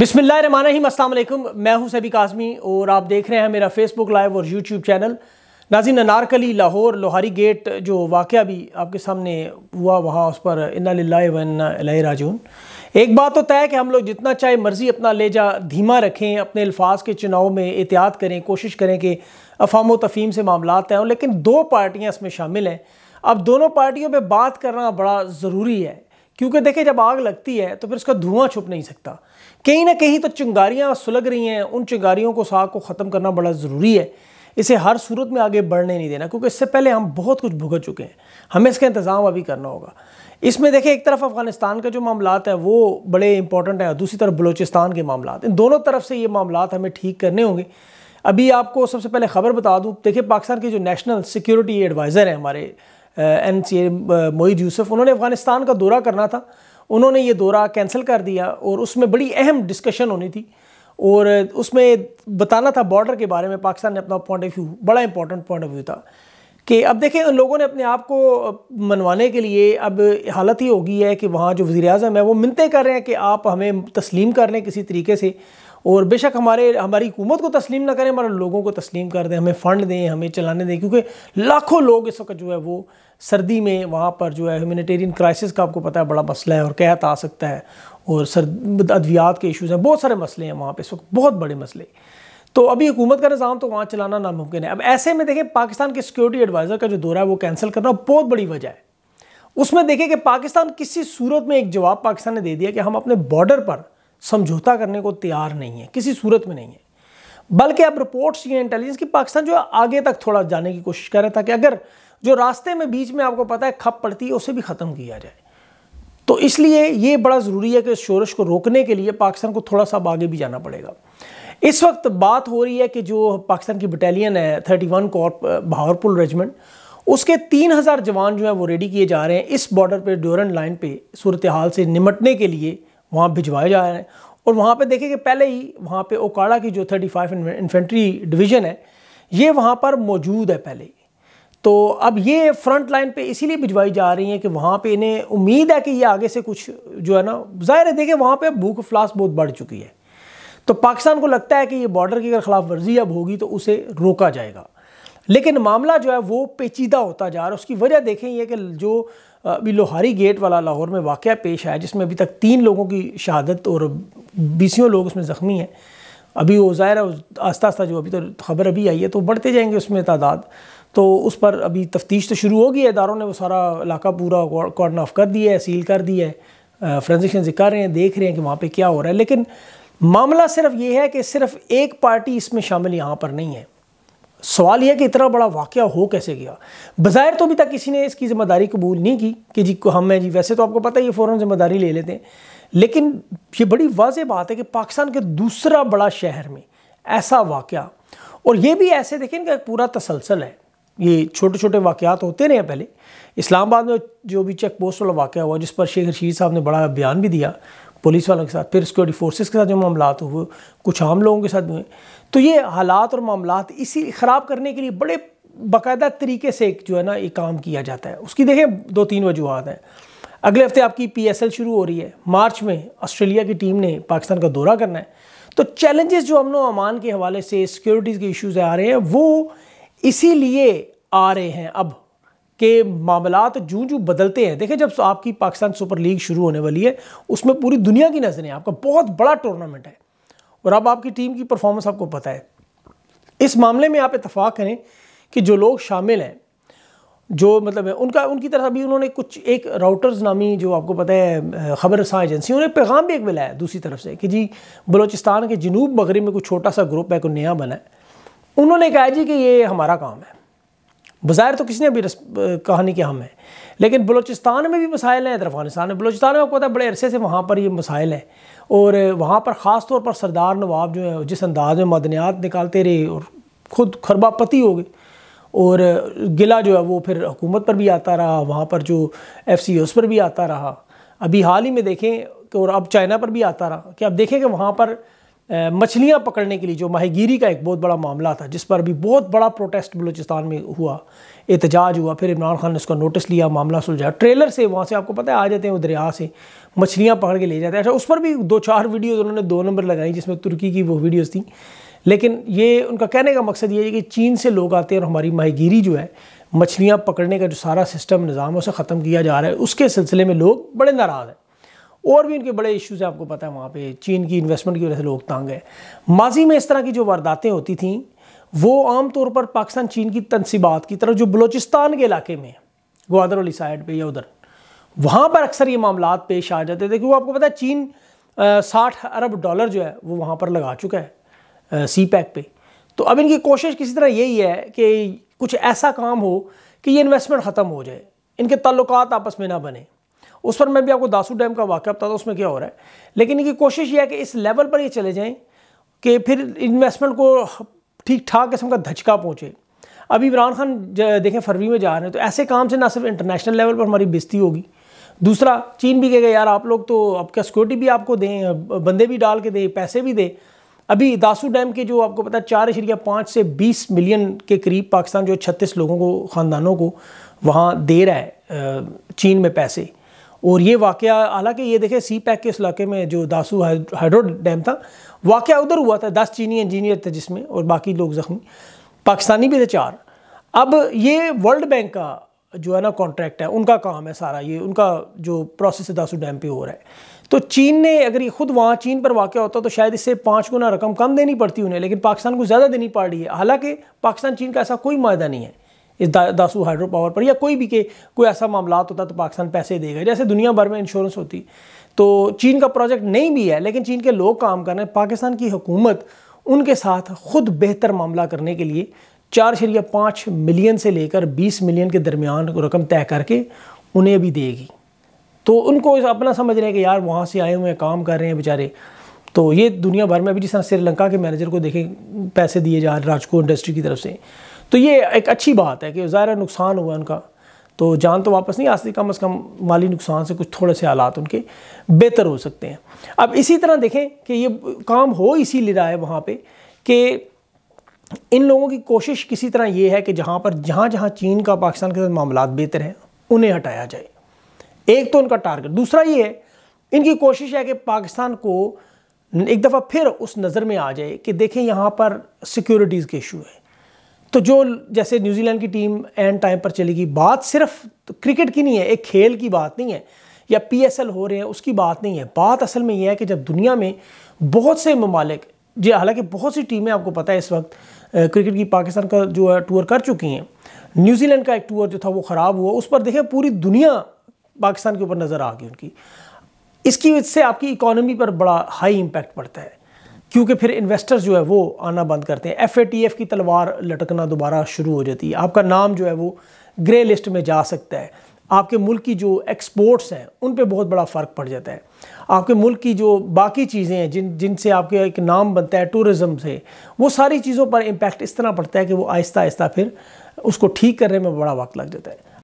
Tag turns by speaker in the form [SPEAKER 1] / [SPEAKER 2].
[SPEAKER 1] रही असल मैं हूं सभी काजमी और आप देख रहे हैं मेरा फेसबुक लाइव और यूट्यूब चैनल नाजिन अनारकली लाहौर लोहारी गेट जो वाक़ भी आपके सामने हुआ वहाँ उस पर इन्ना राजून एक बात तो तय है कि हम लोग जितना चाहे मर्ज़ी अपना ले जा धीमा रखें अपने अल्फाज के चुनाव में एहतियात करें कोशिश करें कि अफाम तफीम से मामला तय हों लेकिन दो पार्टियाँ इसमें शामिल हैं अब दोनों पार्टियों पर बात करना बड़ा ज़रूरी है क्योंकि देखें जब आग लगती है तो फिर उसका धुआँ छुप नहीं सकता कहीं ना कहीं तो चिंगारियाँ सुलग रही हैं उन चिंगारियों को साग को ख़त्म करना बड़ा ज़रूरी है इसे हर सूरत में आगे बढ़ने नहीं देना क्योंकि इससे पहले हम बहुत कुछ भुगत चुके हैं हमें इसका इंतज़ाम अभी करना होगा इसमें देखें एक तरफ अफगानिस्तान का जो मामला है वो बड़े इंपॉर्टेंट हैं दूसरी तरफ बलूचिस्तान के मामला इन दोनों तरफ से ये मामला हमें ठीक करने होंगे अभी आपको सबसे पहले ख़बर बता दूँ देखिए पाकिस्तान के जो नेशनल सिक्योरिटी एडवाइज़र हैं हमारे एन सी मोईद यूसुफ उन्होंने अफगानिस्तान का दौरा करना था उन्होंने ये दौरा कैंसिल कर दिया और उसमें बड़ी अहम डिस्कशन होनी थी और उसमें बताना था बॉर्डर के बारे में पाकिस्तान ने अपना पॉइंट ऑफ व्यू बड़ा इंपॉर्टेंट पॉइंट ऑफ व्यू था कि अब देखें उन लोगों ने अपने आप को मनवाने के लिए अब हालत ही होगी है कि वहाँ जो वज़ी अजम है वो मिनतें कर रहे हैं कि आप हमें तस्लीम कर लें किसी तरीके से और बेशक हमारे हमारी हुकूमत को तस्लीम ना करें हमारे लोगों को तस्लीम कर दें हमें फ़ंड दें हमें चलाने दें क्योंकि लाखों लोग इस वक्त जो है वो सर्दी में वहाँ पर जो है ह्यूमनिटेरियन क्राइसिस का आपको पता है बड़ा मसला है और कहत आ सकता है और सर्द अद्वियात के इशूज़ हैं बहुत सारे मसले हैं वहाँ पर इस वक्त बहुत बड़े मसले तो अभी हुकूमत का निज़ाम तो वहाँ चलाना नामुमकिन है अब ऐसे में देखें पाकिस्तान के सिक्योरिटी एडवाइज़र का जो दौरा है वो कैंसिल करना बहुत बड़ी वजह है उसमें देखें कि पाकिस्तान किसी सूरत में एक जवाब पाकिस्तान ने दे दिया कि हम अपने बॉर्डर पर समझौता करने को तैयार नहीं है किसी सूरत में नहीं है बल्कि अब रिपोर्ट्स ये इंटेलिजेंस कि पाकिस्तान जो है आगे तक थोड़ा जाने की कोशिश कर रहा था कि अगर जो रास्ते में बीच में आपको पता है खप पड़ती है उसे भी ख़त्म किया जाए तो इसलिए ये बड़ा ज़रूरी है कि इस शोरश को रोकने के लिए पाकिस्तान को थोड़ा सा आगे भी जाना पड़ेगा इस वक्त बात हो रही है कि जो पाकिस्तान की बटालियन है thirty one corps Bahawalpur regiment उसके तीन हज़ार जवान जो है वो रेडी किए जा रहे हैं इस बॉर्डर पर ड्योरन लाइन पर सूरत हाल से निमटने के लिए वहाँ भिजवाए जा रहे हैं और वहाँ पर देखें कि पहले ही वहाँ पर ओकाड़ा की जो थर्टी फाइव इन्फेंट्री डिवीज़न है ये वहाँ पर मौजूद है पहले ही तो अब ये फ्रंट लाइन पर इसीलिए भिजवाई जा रही है कि वहाँ पर इन्हें उम्मीद है कि ये आगे से कुछ जो है ना जाहिर है देखिए वहाँ पर भूख फ्लास बहुत बढ़ चुकी है तो पाकिस्तान को लगता है कि ये बॉर्डर की अगर खिलाफ वर्जी अब होगी तो उसे रोका जाएगा लेकिन मामला जो है वो पेचीदा होता जा रहा है उसकी वजह देखें यह कि जो अभी लोहारी गेट वाला लाहौर में वाक़ पेश आया जिसमें अभी तक तीन लोगों की शहादत और बीसियों लोग उसमें ज़ख्मी हैं अभी वो ज़ाहिर आस्ता आस्ता जो अभी तो खबर अभी आई है तो बढ़ते जाएंगे उसमें तादाद तो उस पर अभी तफ्तीश तो शुरू होगी है इदारों ने वो सारा इलाका पूरा कॉर्डन ऑफ कर दिया है सील कर दिया है फ्रेंजिक्शन कर रहे हैं देख रहे हैं कि वहाँ पर क्या हो रहा है लेकिन मामला सिर्फ ये है कि सिर्फ एक पार्टी इसमें शामिल यहाँ पर नहीं है सवाल यह है कि इतना बड़ा वाक़ हो कैसे गया बाहर तो अभी तक किसी ने इसकी ज़िम्मेदारी कबूल नहीं की कि जी को हम हैं जी वैसे तो आपको पता है ये फ़ौर ज़िम्मेदारी ले लेते हैं लेकिन ये बड़ी वाज बात है कि पाकिस्तान के दूसरा बड़ा शहर में ऐसा वाक़ और ये भी ऐसे देखें कि पूरा तसलसल है ये छोटे छोटे वाक़ात होते रहे पहले इस्लामाबाद में जो भी चेक पोस्ट वाला वाक़ हुआ जिस पर शेख रशीद साहब ने बड़ा बयान भी दिया पुलिस वालों के साथ फिर सिक्योरिटी फोर्सेस के साथ जो मामला हुए कुछ आम लोगों के साथ भी हुए तो ये हालात और मामला इसी ख़राब करने के लिए बड़े बाकायदा तरीके से एक जो है ना ये काम किया जाता है उसकी देखें दो तीन वजूहत हैं अगले हफ्ते आपकी पी शुरू हो रही है मार्च में ऑस्ट्रेलिया की टीम ने पाकिस्तान का दौरा करना है तो चैलेंजेस जो अमन अमान के हवाले से सिक्योरिटीज़ के इश्यूज़ आ रहे हैं वो इसीलिए आ रहे हैं अब के मामला जूँ जूँ बदलते हैं देखें जब आपकी पाकिस्तान सुपर लीग शुरू होने वाली है उसमें पूरी दुनिया की नज़रें आपका बहुत बड़ा टूर्नामेंट है और अब आपकी टीम की परफॉर्मेंस आपको पता है इस मामले में आप इतफाक़ करें कि जो लोग शामिल हैं जो मतलब है उनका उनकी तरफ अभी उन्होंने कुछ एक राउटर्स नामी जो आपको पता है खबर रसा एजेंसी उन्हें पैगाम भी एक मिलाया दूसरी तरफ से कि जी बलोचिस्तान के जनूब मगरब में कुछ छोटा सा ग्रुप है कोई नया बना है उन्होंने कहा जी कि ये हमारा काम है बाज़ाहिर तो किसी ने भी कहानी के हम हैं लेकिन बलोचिस्तान में भी मसाइल हैं इधर अफगानिस्तान में बलोचिस्तान में आपको पता है बड़े अरसे से वहाँ पर ये मसाइल हैं और वहाँ पर ख़ास तौर पर सरदार नवाब जो है जिस अंदाज में मदनियात निकालते रहे और खुद खरबापति हो गए और गिला जो है वो फिर हुकूमत पर भी आता रहा वहाँ पर जो एफ सी उस पर भी आता रहा अभी हाल ही में देखें और अब चाइना पर भी आता रहा कि अब देखें कि वहाँ पर मछलियाँ पकड़ने के लिए जो माहिगीरी का एक बहुत बड़ा मामला था जिस पर अभी बहुत बड़ा प्रोटेस्ट बलूचिस्तान में हुआ एहतजाज हुआ फिर इमरान खान ने उसका नोटिस लिया मामला सुलझाया ट्रेलर से वहाँ से आपको पता है आ जाते हैं वो दरिया से मछलियाँ पकड़ के ले जाते हैं अच्छा उस पर भी दो चार वीडियोज़ उन्होंने दो नंबर लगाई जिसमें तुर्की की वो वीडियोज़ थी लेकिन ये उनका कहने का मकसद ये है कि चीन से लोग आते हैं और हमारी माहिगीरी जो है मछलियाँ पकड़ने का जो सारा सिस्टम निज़ाम है उसे ख़त्म किया जा रहा है उसके सिलसिले में लोग बड़े नाराज़ हैं और भी उनके बड़े इश्यूज़ हैं आपको पता है वहाँ पे चीन की इन्वेस्टमेंट की वजह से लोग तंग हैं माजी में इस तरह की जो वारदातें होती थी वो आमतौर पर पाकिस्तान चीन की तनसीबात की तरफ जो बलोचिस्तान के इलाके में ग्वादर वाली साइड पर या उधर वहाँ पर अक्सर ये मामला पेश आ जाते थे क्योंकि आपको पता है चीन साठ अरब डॉलर जो है वो वहाँ पर लगा चुका है सी पैक पे तो अब इनकी कोशिश किसी तरह यही है कि कुछ ऐसा काम हो कि ये इन्वेस्टमेंट ख़त्म हो जाए इनके ताल्लुकात आपस में ना बने उस पर मैं भी आपको दासू डैम का वाक्य बताता हूँ उसमें क्या हो रहा है लेकिन इनकी कोशिश यह है कि इस लेवल पर ये चले जाएँ कि फिर इन्वेस्टमेंट को ठीक ठाक किस्म का धचका पहुँचे अब इमरान खान देखें फरवरी में जा रहे हैं तो ऐसे काम से ना सिर्फ इंटरनेशनल लेवल पर हमारी बेजती होगी दूसरा चीन भी कहेगा यार आप लोग तो आपका सिक्योरिटी भी आपको दें बंदे भी डाल के दें पैसे भी दें अभी दासू डैम के जो आपको पता है चार इशरिया पाँच से बीस मिलियन के करीब पाकिस्तान जो छत्तीस लोगों को ख़ानदानों को वहाँ दे रहा है चीन में पैसे और ये वाक़ हालांकि ये देखें सी पैक के इस इलाके में जो दासू हाइड्रो डैम था वाक़ उधर हुआ था दस चीनी इंजीनियर थे जिसमें और बाकी लोग ज़ख्मी पाकिस्तानी भी थे चार अब ये वर्ल्ड बैंक का जो है ना कॉन्ट्रैक्ट है उनका काम है सारा ये उनका जो प्रोसेस है दासू डैम पे हो रहा है तो चीन ने अगर ये खुद वहाँ चीन पर वाक़ होता तो शायद इससे पाँच गुना रकम कम देनी पड़ती उन्हें लेकिन पाकिस्तान को ज़्यादा देनी पड़ रही है हालांकि पाकिस्तान चीन का ऐसा कोई मायदा नहीं है इस दा, दासू हाइड्रो पावर पर या कोई भी के कोई ऐसा मामला होता तो पाकिस्तान पैसे देगा जैसे दुनिया भर में इंश्योरेंस होती तो चीन का प्रोजेक्ट नहीं भी है लेकिन चीन के लोग काम कर रहे हैं पाकिस्तान की हुकूमत उनके साथ खुद बेहतर मामला करने के लिए चार शरिया पाँच मिलियन से लेकर बीस मिलियन के दरमियान रकम तय करके उन्हें भी देगी तो उनको अपना समझ रहे हैं कि यार वहाँ से आए हुए काम कर रहे हैं बेचारे तो ये दुनिया भर में अभी जिस तरह श्रीलंका के मैनेजर को देखें पैसे दिए जा रहे राजको इंडस्ट्री की तरफ से तो ये एक अच्छी बात है कि ज़ाहिर नुकसान हुआ उनका तो जान तो वापस नहीं आ सकती कम अज़ कम माली नुकसान से कुछ थोड़े से हालात उनके बेहतर हो सकते हैं अब इसी तरह देखें कि ये काम हो इसीलिए रहा है वहाँ पर कि इन लोगों की कोशिश किसी तरह ये है कि जहाँ पर जहाँ जहाँ चीन का पाकिस्तान के साथ मामला बेहतर हैं उन्हें हटाया जाए एक तो उनका टारगेट दूसरा ये है इनकी कोशिश है कि पाकिस्तान को एक दफ़ा फिर उस नज़र में आ जाए कि देखें यहाँ पर सिक्योरिटीज़ के इशू है तो जो जैसे न्यूजीलैंड की टीम एंड टाइम पर चलेगी बात सिर्फ तो क्रिकेट की नहीं है एक खेल की बात नहीं है या पी हो रहे हैं उसकी बात नहीं है बात असल में यह है कि जब दुनिया में बहुत से ममालिक जी हालांकि बहुत सी टीमें आपको पता है इस वक्त क्रिकेट की पाकिस्तान का जो है टूर कर चुकी हैं न्यूजीलैंड का एक टूर जो था वो ख़राब हुआ उस पर देखें पूरी दुनिया पाकिस्तान के ऊपर नज़र आ गई उनकी इसकी वजह से आपकी इकोनॉमी पर बड़ा हाई इम्पैक्ट पड़ता है क्योंकि फिर इन्वेस्टर्स जो है वो आना बंद करते हैं एफ की तलवार लटकना दोबारा शुरू हो जाती है आपका नाम जो है वो ग्रे लिस्ट में जा सकता है आपके मुल्क की जो एक्सपोर्ट्स हैं उन पे बहुत बड़ा फ़र्क पड़ जाता है आपके मुल्क की जो बाकी चीज़ें हैं जिन जिनसे आपके एक नाम बनता है टूरिज़म से वो सारी चीज़ों पर इम्पेक्ट इस तरह पड़ता है कि वो आहिस्ता आहिस्ता फिर उसको ठीक करने में बड़ा वक्त लग जाता है